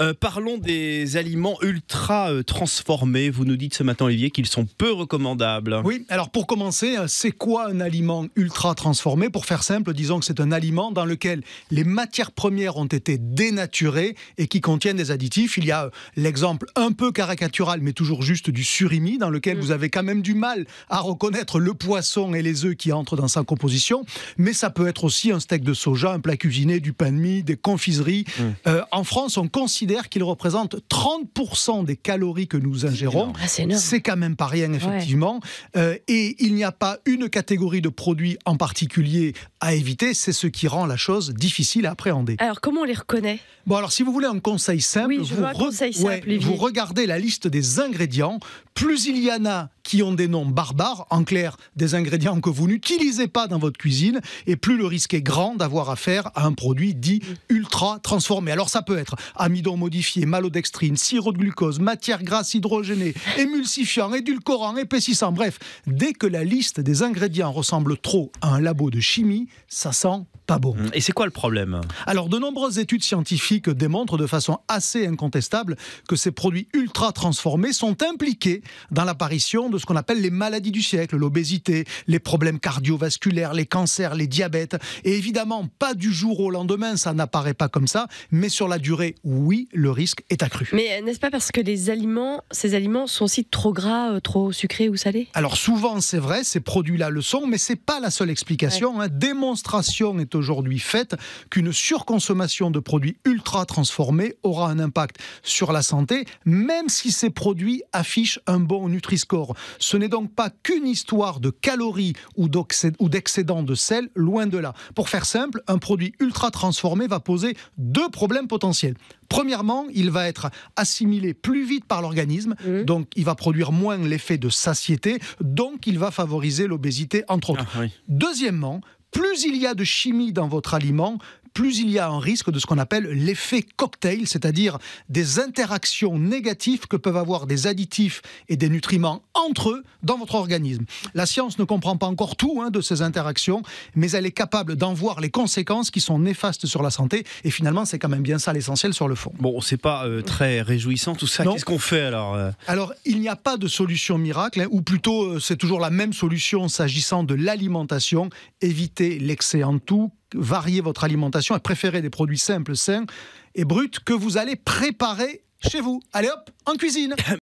Euh, parlons des aliments ultra euh, transformés. Vous nous dites ce matin, Olivier, qu'ils sont peu recommandables. Oui, alors pour commencer, euh, c'est quoi un aliment ultra transformé Pour faire simple, disons que c'est un aliment dans lequel les matières premières ont été dénaturées et qui contiennent des additifs. Il y a l'exemple un peu caricatural, mais toujours juste, du surimi, dans lequel mm. vous avez quand même du mal à reconnaître le poisson et les œufs qui entrent dans sa composition. Mais ça peut être aussi un steak de soja, un plat cuisiné, du pain de mie, des confiseries. Mm. en France, on consomme considère qu'il représente 30% des calories que nous ingérons. C'est ah, quand même pas rien, effectivement. Euh, et il n'y a pas une catégorie de produits en particulier à éviter. C'est ce qui rend la chose difficile à appréhender. Alors, comment on les reconnaît Bon, alors, si vous voulez un conseil simple, vous, regardez la liste des ingrédients. Plus il y en a qui ont des noms barbares, en clair, des ingrédients que vous n'utilisez pas dans votre cuisine, et plus le risque est grand d'avoir affaire à un produit dit ultra transformé. Alors, ça peut être amidon modifié, malodextrine, sirop de glucose, matière grasse hydrogénée, émulsifiant, édulcorant, épaississant, bref, dès que la liste des ingrédients ressemble trop à un labo de chimie, ça sent bon. Et c'est quoi le problème Alors, de nombreuses études scientifiques démontrent de façon assez incontestable que ces produits ultra transformés sont impliqués dans l'apparition de ce qu'on appelle les maladies du siècle, l'obésité, les problèmes cardiovasculaires, les cancers, les diabètes. Et évidemment, pas du jour au lendemain, ça n'apparaît pas comme ça, mais sur la durée, oui, le risque est accru. Mais euh, n'est-ce pas parce que les aliments, ces aliments sont aussi trop gras, euh, trop sucrés ou salés Alors souvent, c'est vrai, ces produits-là le sont, mais c'est pas la seule explication. Hein. Démonstration est aujourd'hui fait qu'une surconsommation de produits ultra transformés aura un impact sur la santé, même si ces produits affichent un bon Nutri-Score. Ce n'est donc pas qu'une histoire de calories ou d'excédent de sel, loin de là. Pour faire simple, un produit ultra transformé va poser deux problèmes potentiels. Premièrement, il va être assimilé plus vite par l'organisme, mmh. donc il va produire moins l'effet de satiété, donc il va favoriser l'obésité, entre autres. Ah Deuxièmement, plus il y a de chimie dans votre aliment, plus il y a un risque de ce qu'on appelle l'effet cocktail, c'est-à-dire des interactions négatives que peuvent avoir des additifs et des nutriments entre eux dans votre organisme. La science ne comprend pas encore tout hein, de ces interactions, mais elle est capable d'en voir les conséquences qui sont néfastes sur la santé. Et finalement, c'est quand même bien ça l'essentiel sur le fond. Bon, c'est pas euh, très réjouissant tout ça. Qu'est-ce qu'on fait alors euh Alors, il n'y a pas de solution miracle, hein, ou plutôt, euh, c'est toujours la même solution s'agissant de l'alimentation. Éviter l'excès en tout, varier votre alimentation et préférer des produits simples, sains et bruts que vous allez préparer chez vous. Allez hop, en cuisine